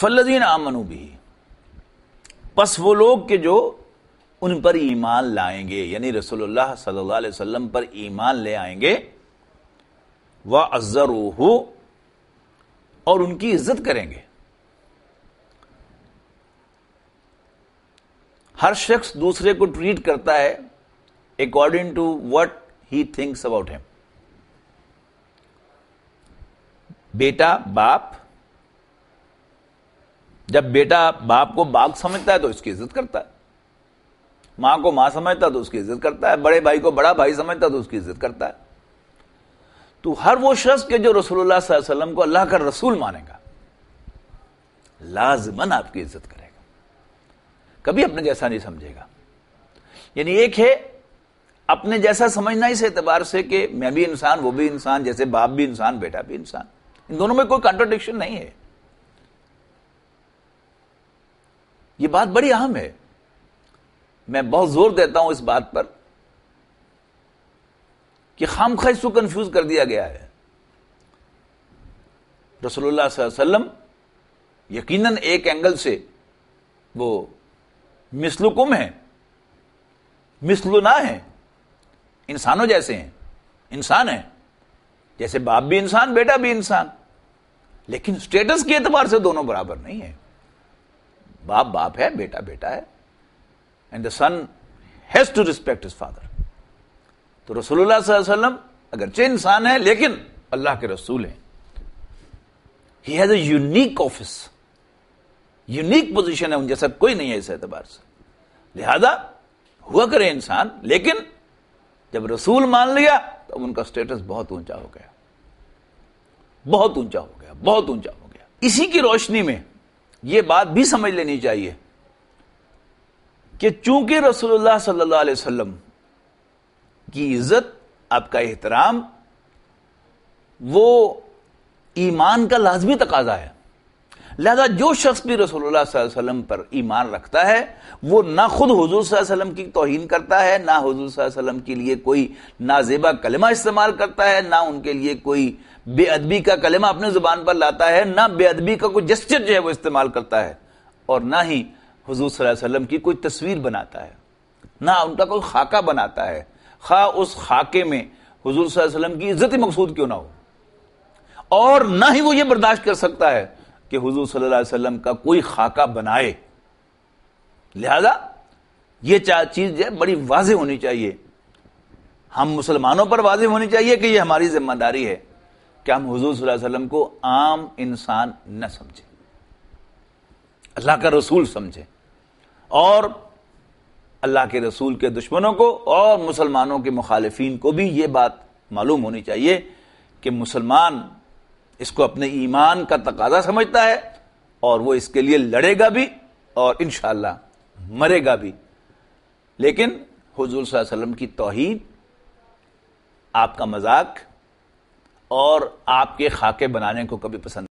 फल्लदीन आमनु भी बस वो लोग के जो उन पर ईमान लाएंगे यानी रसोल्ला सल्लल्लाहु पर ईमान ले आएंगे वह व अज़रूहू और उनकी इज्जत करेंगे हर शख्स दूसरे को ट्रीट करता है according to what he thinks about him बेटा बाप जब बेटा बाप को बाप समझता है तो उसकी इज्जत करता है मां को मां समझता है तो उसकी इज्जत करता है बड़े भाई को बड़ा भाई समझता है तो उसकी इज्जत करता है तो हर वो शख्स के जो रसूलुल्लाह सल्लल्लाहु अलैहि वसल्लम को अल्लाह का रसूल मानेगा लाजमन आपकी इज्जत करेगा कभी अपने जैसा नहीं समझेगा यानी एक है अपने जैसा समझना इस एतबार से कि मैं भी इंसान वो भी इंसान जैसे बाप भी इंसान बेटा भी इंसान इन दोनों में कोई कॉन्ट्रोडिक्शन नहीं है ये बात बड़ी अहम है मैं बहुत जोर देता हूं इस बात पर कि खाम खा इसको कंफ्यूज कर दिया गया है रसोल्ला वसल्लम यकीनन एक एंगल से वो मिसलुकुम है मिसलुना है इंसानों जैसे हैं इंसान है जैसे बाप भी इंसान बेटा भी इंसान लेकिन स्टेटस के एतबार से दोनों बराबर नहीं है बाप बाप है बेटा बेटा है and the son has to respect his father तो रसूलुल्लाह वसल्लम अगरचे इंसान है लेकिन अल्लाह के रसूल हैं he has unique office unique position है उन जैसा कोई नहीं है इस एतबार से लिहाजा हुआ करे इंसान लेकिन जब रसूल मान लिया तब तो उनका स्टेटस बहुत ऊंचा हो गया बहुत ऊंचा हो गया बहुत ऊंचा हो गया इसी की रोशनी में ये बात भी समझ लेनी चाहिए कि चूंकि रसूलुल्लाह सल्लल्लाहु अलैहि वसल्लम की इज्जत आपका एहतराम वो ईमान का लाजमी तकाजा है लिहाजा जो शख्स भी रसोल्ला वसलम पर ईमान रखता है वो ना खुद हजूर वसलम की तोहन करता है ना हजूर वसम के लिए कोई नाजेबा कलमा इस्तेमाल करता है ना उनके लिए कोई बेअदबी का कलमा अपने ज़ुबान पर लाता है ना बेअदबी का कोई जस्चर जो है वो इस्तेमाल करता है और ना ही हजूर वसलम की कोई तस्वीर बनाता है ना उनका कोई खाका बनाता है खा उस खाके में हजूर वसलम की इज्जत मकसूद क्यों ना हो और ना ही वो ये बर्दाश्त कर सकता है कि हुजूर सल्लल्लाहु अलैहि वसल्लम का कोई खाका बनाए लिहाजा ये चीज़ जो है बड़ी वाजे होनी चाहिए हम मुसलमानों पर वाजे होनी चाहिए कि यह हमारी जिम्मेदारी है कि हम हजूर वसल्लम को आम इंसान न समझे अल्लाह का रसूल समझें और अल्लाह के रसूल के दुश्मनों को और मुसलमानों के मुखालिफिन को भी यह बात मालूम होनी चाहिए कि मुसलमान इसको अपने ईमान का तकाजा समझता है और वो इसके लिए लड़ेगा भी और इन शाह मरेगा भी लेकिन हजूल वसल्लम की तोहद आपका मजाक और आपके खाके बनाने को कभी पसंद